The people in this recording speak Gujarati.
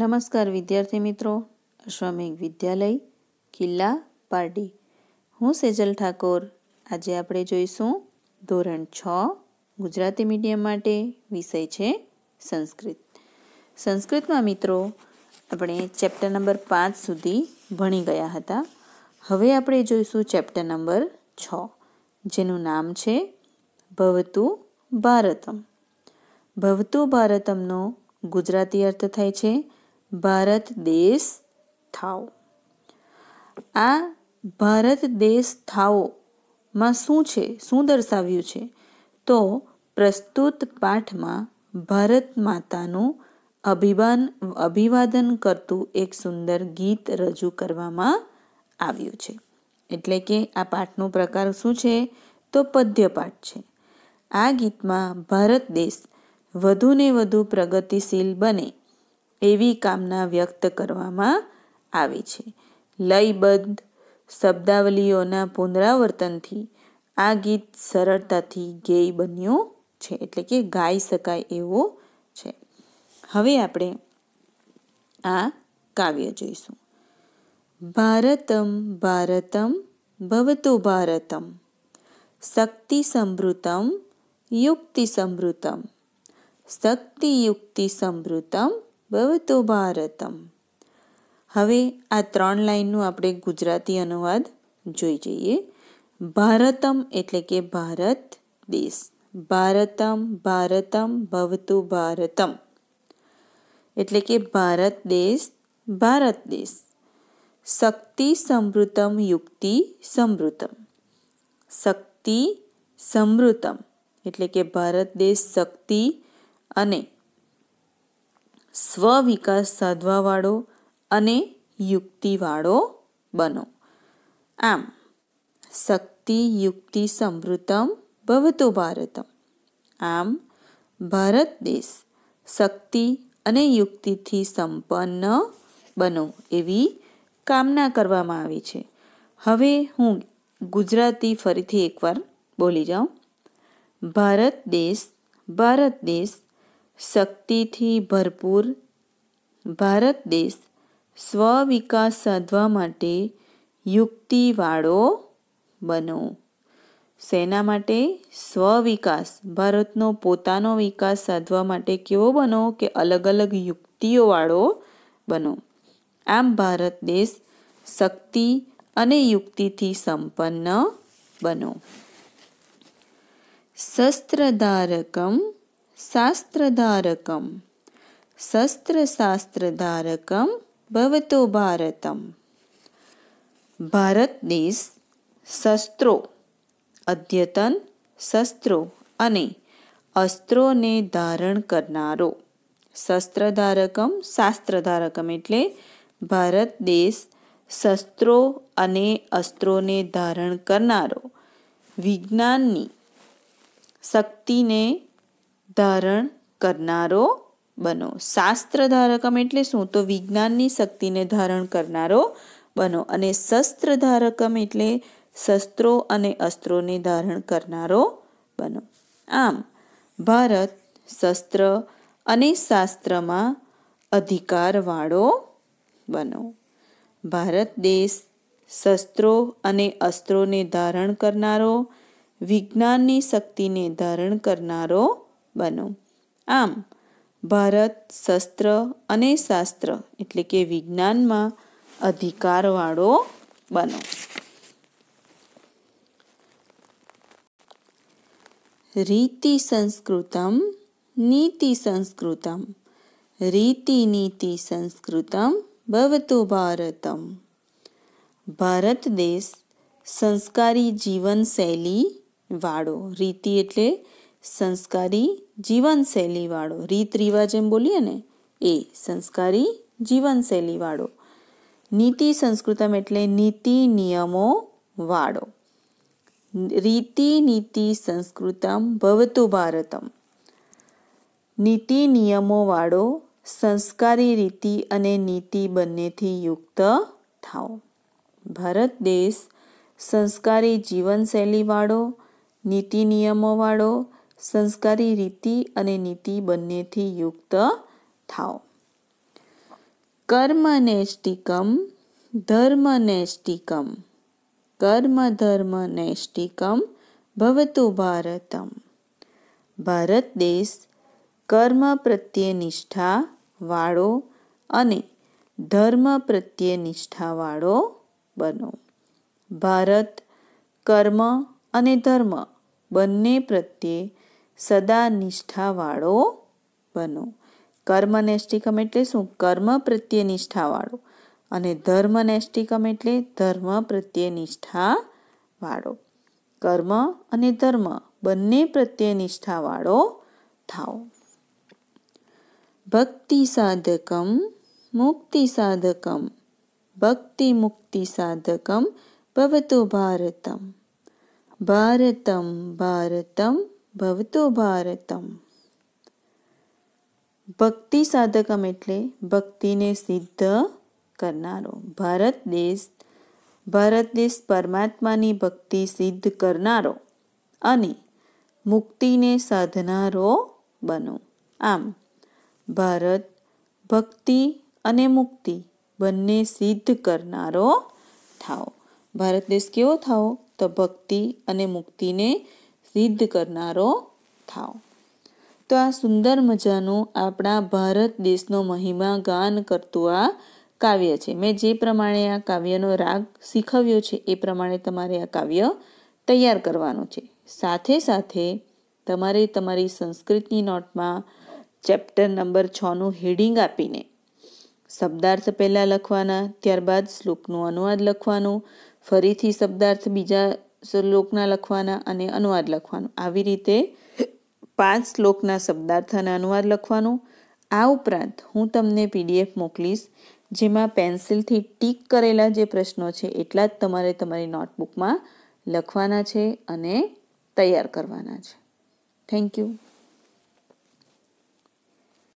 નમસ્કાર વિદ્યાર્થી મિત્રો અશ્વમેઘ વિદ્યાલય કિલ્લા પારડી હું સેજલ ઠાકોર આજે આપણે જોઈશું ધોરણ છ ગુજરાતી મીડિયમ માટે વિષય છે સંસ્કૃત સંસ્કૃતમાં મિત્રો આપણે ચેપ્ટર નંબર પાંચ સુધી ભણી ગયા હતા હવે આપણે જોઈશું ચેપ્ટર નંબર છ જેનું નામ છે ભવતું ભારતમ ભવતું ભારતમનો ગુજરાતી અર્થ થાય છે ભારત દેશ થાઓ આ ભારત દેશ થાઓમાં શું છે શું દર્શાવ્યું છે તો પ્રસ્તુત પાઠમાં ભારત માતાનું અભિવાન અભિવાદન કરતું એક સુંદર ગીત રજૂ કરવામાં આવ્યું છે એટલે કે આ પાઠનો પ્રકાર શું છે તો પદ્યપાઠ છે આ ગીતમાં ભારત દેશ વધુને વધુ પ્રગતિશીલ બને એવી કામના વ્યક્ત કરવામાં આવી છે લયબદ્ધ શબ્દાવલીઓના પુનરાવર્તનથી આ ગીત સરળતાથી ગેય બન્યું છે એટલે કે ગાઈ શકાય એવું છે હવે આપણે આ કાવ્ય જોઈશું ભારતમ ભારતમ ભવતુ ભારતમ શક્તિ સમૃતમ યુક્તિ સમૃતમ શક્તિ યુક્તિ સમૃતમ ભવતો ભારતમ હવે આ ત્રણ લાઈનનું આપણે ગુજરાતી અનુવાદ જોઈ જઈએ ભારતમ એટલે કે ભારત દેશ ભારતમ ભારતમ ભવતુ ભારતમ એટલે કે ભારત દેશ ભારત દેશ શક્તિ સમૃતમ યુક્તિ સમૃતમ શક્તિ સમૃતમ એટલે કે ભારત દેશ શક્તિ અને સ્વવિકાસ સાધવાવાળો અને યુક્તિવાળો બનો આમ શક્તિ યુક્તિ સમૃદ્ધમ ભવતો ભારતમ આમ ભારત દેશ શક્તિ અને યુક્તિથી સંપન્ન બનો એવી કામના કરવામાં આવી છે હવે હું ગુજરાતી ફરીથી એકવાર બોલી જાઉં ભારત દેશ ભારત દેશ શક્તિથી ભરપૂર ભારત દેશ સ્વ વિકાસ સાધવા માટે યુક્તિવાળો બનો સેના માટે સ્વ વિકાસ ભારતનો પોતાનો વિકાસ સાધવા માટે કેવો બનો કે અલગ અલગ યુક્તિઓવાળો બનો આમ ભારત દેશ શક્તિ અને યુક્તિથી સંપન્ન બનો શસ્ત્રધારકમ શાસ્ત્રધારકમ શસ્ત્રશાસ્ત્રધારકમ ભવતો ભારતમ ભારત દેશ શસ્ત્રો અદ્યતન શસ્ત્રો અને અસ્ત્રોને ધારણ કરનારો શસ્ત્રધારકમ શાસ્ત્રધારકમ એટલે ભારત દેશ શસ્ત્રો અને અસ્ત્રોને ધારણ કરનારો વિજ્ઞાનની શક્તિને ધારણ કરનારો બનો શાસ્ત્ર ધારકમ એટલે શું તો વિજ્ઞાનની શક્તિને ધારણ કરનારો બનો અને શસ્ત્ર ધારકમ એટલે શસ્ત્રો અને અસ્ત્રોને ધારણ કરનારો બનો આમ ભારત શસ્ત્ર અને શાસ્ત્રમાં અધિકારવાળો બનો ભારત દેશ શસ્ત્રો અને અસ્ત્રોને ધારણ કરનારો વિજ્ઞાનની શક્તિને ધારણ કરનારો બનો આમ ભારત શસ્ત્ર અને શાસ્ત્ર એટલે કે વિજ્ઞાનમાં અધિકારવાળો બનો રીતિ સંસ્કૃતમ નીતિ સંસ્કૃતમ રીતિ નીતિ સંસ્કૃતમ ભવતુ ભારતમ ભારત દેશ સંસ્કારી જીવનશૈલી વાળો રીતિ એટલે સંસ્કારી જીવનશૈલીવાળો રીત રિવાજ એમ બોલીએ ને એ સંસ્કારી જીવનશૈલીવાળો નીતિ સંસ્કૃતમ એટલે નીતિ નિયમો વાળો રીતિ નીતિ સંસ્કૃતમ ભવતું ભારતમ નીતિ નિયમોવાળો સંસ્કારી રીતિ અને નીતિ બંનેથી યુક્ત થાઓ ભારત દેશ સંસ્કારી જીવનશૈલીવાળો નીતિ નિયમોવાળો સંસ્કારી રીતિ અને નીતિ બંનેથી યુક્ત થાઓ ધર્મ નૈષ્ટિકમ કર્મ ધર્મ નૈષ્ટિકમ ભવતુ ભારતમ ભારત દેશ કર્મ પ્રત્યે નિષ્ઠા વાળો અને ધર્મ પ્રત્યે નિષ્ઠાવાળો બનો ભારત કર્મ અને ધર્મ બંને પ્રત્યે સદા નિષ્ઠાવાળો બનો કર્મ નેષ્ટિકમ એટલે શું કર્મ પ્રત્યે નિષ્ઠાવાળો અને ધર્મ નેષ્ટિકમ એટલે ધર્મ પ્રત્યે નિષ્ઠાવાળો કર્મ અને ધર્મ બંને પ્રત્યે નિષ્ઠાવાળો થાઓ ભક્તિ સાધકમ મુક્તિ સાધકમ ભક્તિ મુક્તિ સાધકમ ભવતુ ભારતમ ભારતમ ભારતમ ભવતો ભારતમ ભક્તિ સાધકમ એટલે ભક્તિને સિદ્ધ કરનારો ભારત દેશ ભારત દેશ પરમાત્માની ભક્તિ સિદ્ધ કરનારો અને મુક્તિને સાધનારો બનો આમ ભારત ભક્તિ અને મુક્તિ બંને સિદ્ધ કરનારો થાઓ ભારત દેશ કેવો થાઓ તો ભક્તિ અને મુક્તિને સિદ્ધ કરનારો થાવ તો આ સુંદર મજાનું આપણા ભારત દેશનો મહિમા ગાન કરતું આ કાવ્ય છે મેં જે પ્રમાણે આ કાવ્યનો રાગ શીખવ્યો છે એ પ્રમાણે તમારે આ કાવ્ય તૈયાર કરવાનું છે સાથે સાથે તમારે તમારી સંસ્કૃતની નોટમાં ચેપ્ટર નંબર છનું હેડિંગ આપીને શબ્દાર્થ પહેલાં લખવાના ત્યારબાદ શ્લોકનું અનુવાદ લખવાનું ફરીથી શબ્દાર્થ બીજા શ્લોકના લખવાના અને અનુવાદ લખવાનો આવી રીતે પાંચ શ્લોકના શબ્દાર્થ અનુવાદ લખવાનો આ ઉપરાંત હું તમને પીડીએફ મોકલીશ જેમાં પેન્સિલથી ટીક કરેલા જે પ્રશ્નો છે એટલા જ તમારે તમારી નોટબુકમાં લખવાના છે અને તૈયાર કરવાના છે થેન્ક યુ